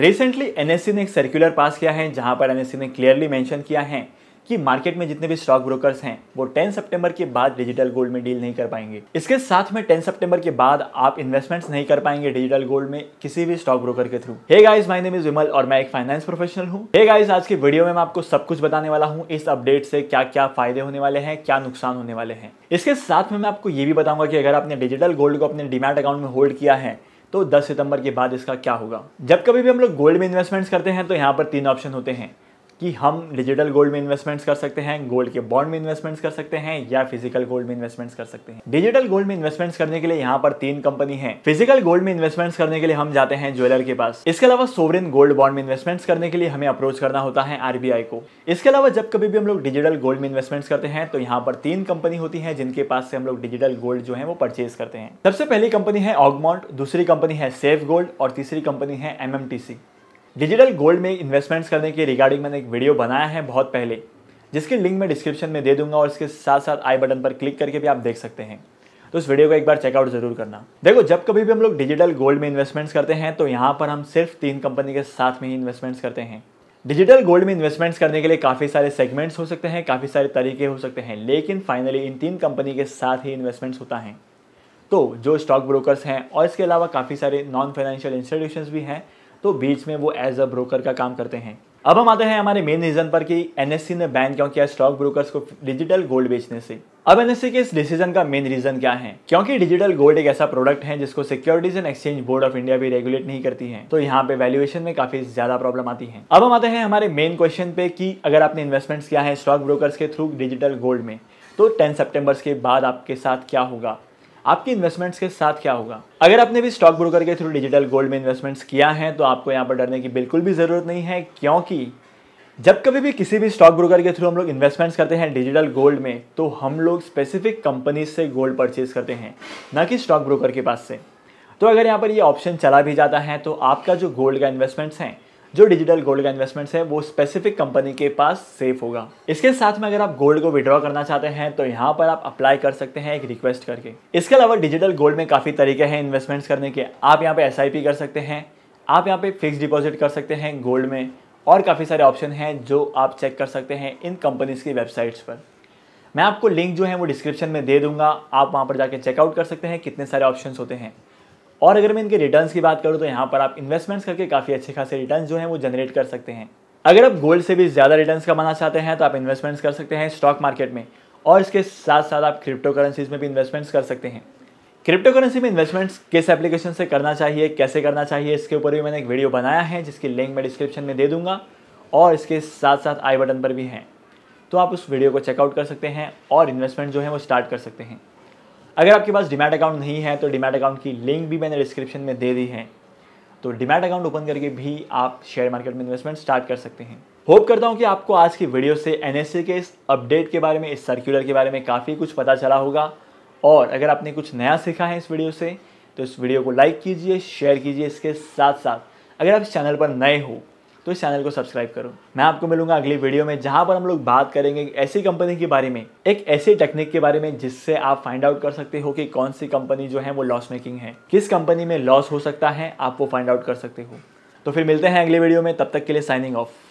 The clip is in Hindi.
रिसेंटली एनएससी ने एक सर्कुलर पास किया है जहां पर एनएससी ने क्लियरली मेंशन किया है कि मार्केट में जितने भी स्टॉक ब्रोकर्स हैं वो 10 सितंबर के बाद डिजिटल गोल्ड में डील नहीं कर पाएंगे इसके साथ में 10 सितंबर के बाद आप इन्वेस्टमेंट्स नहीं कर पाएंगे डिजिटल गोल्ड में किसी भी स्टॉक ब्रोकर के through hey guys my name is Vimal और मैं एक फाइनेंस प्रोफेशनल हूँ हे गाइस आज की वीडियो में मैं आपको सब कुछ बताने वाला हूँ इस अपडेट से क्या क्या फायदे होने वाले हैं क्या नुकसान होने वाले हैं इसके साथ में मैं आपको ये भी बताऊंगा कि अगर आपने डिजिटल गोल्ड को अपने डिमेट अकाउंट में होल्ड किया है तो 10 सितंबर के बाद इसका क्या होगा जब कभी भी हम लोग गोल्ड में इन्वेस्टमेंट्स करते हैं तो यहाँ पर तीन ऑप्शन होते हैं कि हम डिजिटल गोल्ड में इन्वेस्टमेंट्स कर सकते हैं गोल्ड के बॉन्ड में इन्वेस्टमेंट्स कर सकते हैं या फिजिकल गोल्ड में इन्वेस्टमेंट्स कर सकते हैं डिजिटल गोल्ड में इन्वेस्टमेंट्स करने के लिए यहाँ पर तीन कंपनी है फिजिकल गोल्ड में इन्वेस्टमेंट्स करने के लिए हम जाते हैं ज्वेलर के पास इसके अलावा सोवरिन गोल्ड बॉन्ड में इन्वेस्टमेंट्स करने के लिए हमें अप्रोच करना होता है आरबीआई को इसके अलावा जब कभी भी हम लोग डिजिटल गोल्ड में इन्वेस्टमेंट्स करते हैं तो यहाँ पर तीन कंपनी होती है जिनके पास से हम लोग डिजिटल गोल्ड जो है वो परचेज करते हैं सबसे पहली कंपनी है ऑगमॉन्ट दूसरी कंपनी है सेफ गोल्ड और तीसरी कंपनी है एमएमटीसी डिजिटल गोल्ड में इन्वेस्टमेंट्स करने के रिगार्डिंग मैंने एक वीडियो बनाया है बहुत पहले जिसकी लिंक मैं डिस्क्रिप्शन में दे दूंगा और इसके साथ साथ आई बटन पर क्लिक करके भी आप देख सकते हैं तो उस वीडियो को एक बार चेकआउट जरूर करना देखो जब कभी भी हम लोग डिजिटल गोल्ड में इन्वेस्टमेंट्स करते हैं तो यहाँ पर हम सिर्फ तीन कंपनी के साथ में ही इन्वेस्टमेंट्स करते हैं डिजिटल गोल्ड में इन्वेस्टमेंट्स करने के लिए काफ़ी सारे सेगमेंट्स हो सकते हैं काफ़ी सारे तरीके हो सकते हैं लेकिन फाइनली इन तीन कंपनी के साथ ही इन्वेस्टमेंट्स होता है तो जो स्टॉक ब्रोकर्स हैं और इसके अलावा काफ़ी सारे नॉन फाइनेंशियल इंस्टीट्यूशंस भी हैं तो बीच में वो एज अ ब्रोकर का काम करते हैं अब हम आते हैं हमारे मेन रीजन पर कि एनएससी ने बैन क्यों किया स्टॉक ब्रोकर्स को डिजिटल गोल्ड बेचने से अब एनएससी के इस डिसीजन का मेन रीजन क्या है क्योंकि डिजिटल गोल्ड एक ऐसा प्रोडक्ट है जिसको securities and exchange board of India भी रेगुलेट नहीं करती है तो यहाँ पे वैल्यूएशन में काफी ज्यादा प्रॉब्लम आती है अब हम आते हैं हमारे मेन क्वेश्चन पे कि अगर आपने इन्वेस्टमेंट्स किया है स्टॉक ब्रोकर्स के थ्रू डिजिटल गोल्ड में तो टेन सेप्टेम्बर के बाद आपके साथ क्या होगा आपकी इन्वेस्टमेंट्स के साथ क्या होगा अगर आपने भी स्टॉक ब्रोकर के थ्रू डिजिटल गोल्ड में इन्वेस्टमेंट्स किया है तो आपको यहाँ पर डरने की बिल्कुल भी ज़रूरत नहीं है क्योंकि जब कभी भी किसी भी स्टॉक ब्रोकर के थ्रू हम लोग इन्वेस्टमेंट्स करते हैं डिजिटल गोल्ड में तो हम लोग स्पेसिफिक कंपनीज से गोल्ड परचेज करते हैं ना कि स्टॉक ब्रोकर के पास से तो अगर यहाँ पर ये ऑप्शन चला भी जाता है तो आपका जो गोल्ड का इन्वेस्टमेंट्स हैं जो डिजिटल गोल्ड का इन्वेस्टमेंट्स है वो स्पेसिफिक कंपनी के पास सेफ होगा इसके साथ में अगर आप गोल्ड को विड्रॉ करना चाहते हैं तो यहाँ पर आप अप्लाई कर सकते हैं एक रिक्वेस्ट करके इसके अलावा डिजिटल गोल्ड में काफ़ी तरीके हैं इन्वेस्टमेंट्स करने के आप यहाँ पे एस कर सकते हैं आप यहाँ पे फिक्स डिपॉजिट कर सकते हैं गोल्ड में और काफ़ी सारे ऑप्शन हैं जो आप चेक कर सकते हैं इन कंपनीज़ की वेबसाइट्स पर मैं आपको लिंक जो है वो डिस्क्रिप्शन में दे दूंगा आप वहाँ पर जाके चेकआउट कर सकते हैं कितने सारे ऑप्शंस होते हैं और अगर मैं इनके रिटर्न की बात करूँ तो यहाँ पर आप इन्वेस्टमेंट्स करके काफ़ी अच्छे खासे रिटर्न जो है वो जनरेट कर सकते हैं अगर आप गोल्ड से भी ज़्यादा रिटर्न कमाना चाहते हैं तो आप इन्वेस्टमेंट्स कर सकते हैं स्टॉक मार्केट में और इसके साथ साथ आप क्रिप्टो करेंसीज में भी इन्वेस्टमेंट्स कर सकते हैं क्रिप्टो करेंसी में इन्वेस्टमेंट्स किस एप्लीकेशन से करना चाहिए कैसे करना चाहिए इसके ऊपर भी मैंने एक वीडियो बनाया है जिसकी लिंक मैं डिस्क्रिप्शन में दे दूंगा और इसके साथ साथ आई बटन पर भी हैं तो आप उस वीडियो को चेकआउट कर सकते हैं और इन्वेस्टमेंट जो है वो स्टार्ट कर सकते हैं अगर आपके पास डिमेट अकाउंट नहीं है तो डिमेट अकाउंट की लिंक भी मैंने डिस्क्रिप्शन में दे दी है तो डिमेट अकाउंट ओपन करके भी आप शेयर मार्केट में इन्वेस्टमेंट स्टार्ट कर सकते हैं होप करता हूँ कि आपको आज की वीडियो से एन के इस अपडेट के बारे में इस सर्कुलर के बारे में काफ़ी कुछ पता चला होगा और अगर आपने कुछ नया सीखा है इस वीडियो से तो इस वीडियो को लाइक कीजिए शेयर कीजिए इसके साथ साथ अगर आप इस चैनल पर नए हो तो इस चैनल को सब्सक्राइब करो मैं आपको मिलूंगा अगली वीडियो में जहां पर हम लोग बात करेंगे ऐसी कंपनी के बारे में एक ऐसी टेक्निक के बारे में जिससे आप फाइंड आउट कर सकते हो कि कौन सी कंपनी जो है वो लॉस मेकिंग है किस कंपनी में लॉस हो सकता है आप वो फाइंड आउट कर सकते हो तो फिर मिलते हैं अगले वीडियो में तब तक के लिए साइनिंग ऑफ